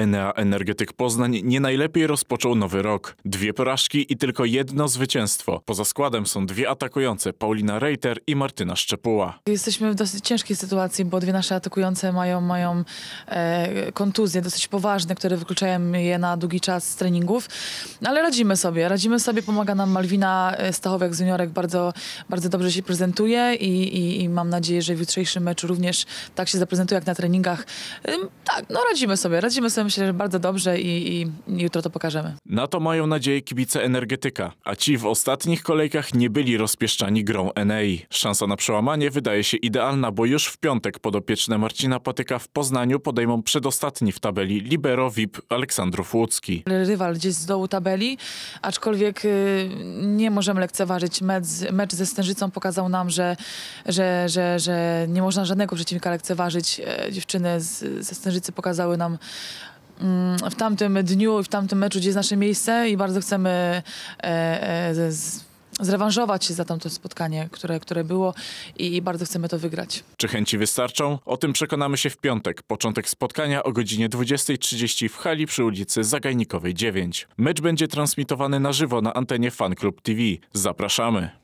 Enea Energetyk Poznań nie najlepiej rozpoczął nowy rok. Dwie porażki i tylko jedno zwycięstwo. Poza składem są dwie atakujące, Paulina Reiter i Martyna Szczepuła. Jesteśmy w dosyć ciężkiej sytuacji, bo dwie nasze atakujące mają, mają e, kontuzje dosyć poważne, które wykluczają je na długi czas z treningów, no, ale radzimy sobie. Radzimy sobie, pomaga nam Malwina e, Stachowiak z juniorek, bardzo, bardzo dobrze się prezentuje i, i, i mam nadzieję, że w jutrzejszym meczu również tak się zaprezentuje jak na treningach. E, tak, no radzimy sobie, radzimy sobie myślę, że bardzo dobrze i, i jutro to pokażemy. Na to mają nadzieję kibice energetyka, a ci w ostatnich kolejkach nie byli rozpieszczani grą Enei. Szansa na przełamanie wydaje się idealna, bo już w piątek podopieczne Marcina Patyka w Poznaniu podejmą przedostatni w tabeli libero VIP Aleksandrów Łódzki. Rywal gdzieś z dołu tabeli, aczkolwiek y, nie możemy lekceważyć. Mecz, mecz ze Stężycą pokazał nam, że, że, że, że nie można żadnego przeciwnika lekceważyć. E, dziewczyny z, ze Stężycy pokazały nam Mm, w tamtym dniu i w tamtym meczu, gdzie jest nasze miejsce i bardzo chcemy e, e, z, zrewanżować się za tamto spotkanie, które, które było i, i, bardzo chcemy to wygrać. Czy chęci wystarczą? O tym przekonamy się w piątek. Początek spotkania o godzinie 20.30 w hali przy ulicy Zagajnikowej 9. Mecz będzie transmitowany na żywo na antenie Fan Club TV. Zapraszamy!